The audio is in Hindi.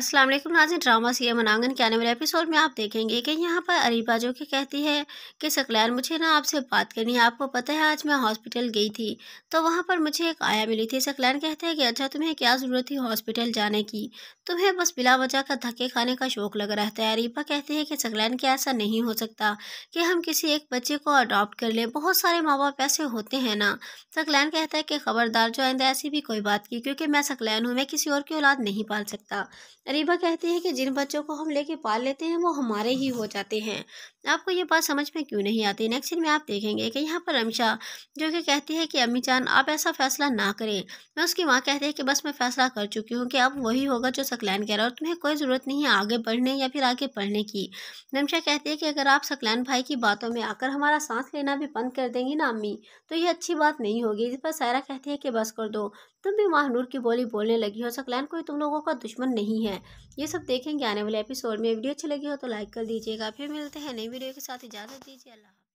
अस्सलाम वालेकुम ड्रामा सी मनांगन के आने वाले एपिसोड में आप देखेंगे कि यहाँ पर अरीबा जो कि कहती है कि सकलैन मुझे ना आपसे बात करनी है आपको पता है आज मैं हॉस्पिटल गई थी तो वहाँ पर मुझे एक आया मिली थी सकलैन कहते हैं कि अच्छा तुम्हें क्या ज़रूरत थी हॉस्पिटल जाने की तुम्हें बस बिला वजह का धक्के खाने का शौक लग रहता है अरीबा कहते हैं कि सकलैन के ऐसा नहीं हो सकता कि हम किसी एक बच्चे को अडॉप्ट कर लें बहुत सारे माँ बाप ऐसे होते हैं ना सकलैन कहता है कि ख़बरदार जो आइंदा ऐसी भी कोई बात की क्योंकि मैं सकलैन हूँ मैं किसी और की औलाद नहीं पाल सकता रीबा कहती है कि जिन बच्चों को हम लेके पाल लेते हैं वो हमारे ही हो जाते हैं आपको ये बात समझ में क्यों नहीं आती नेक्स्ट में आप देखेंगे कि यहाँ पर रमशा जो कि कहती है कि अम्मी जान आप ऐसा फैसला ना करें मैं उसकी माँ कहती है कि बस मैं फैसला कर चुकी हूँ कि अब वही होगा जो सकलैन कह रहा और तुम्हें कोई ज़रूरत नहीं है आगे बढ़ने या फिर आगे पढ़ने की रमशा कहती है कि अगर आप सकलैन भाई की बातों में आकर हमारा सांस लेना भी बंद कर देंगी ना अम्मी तो ये अच्छी बात नहीं होगी इस पर सायरा कहती है कि बस कर दो तुम भी माहनूर की बोली बोलने लगी हो सकलैन कोई तुम लोगों का दुश्मन नहीं है हैं ये सब देखेंगे आने वाले एपिसोड में वीडियो अच्छी लगी हो तो लाइक कर दीजिएगा फिर मिलते हैं नई वीडियो के साथ इजाज़त दीजिए अल्लाह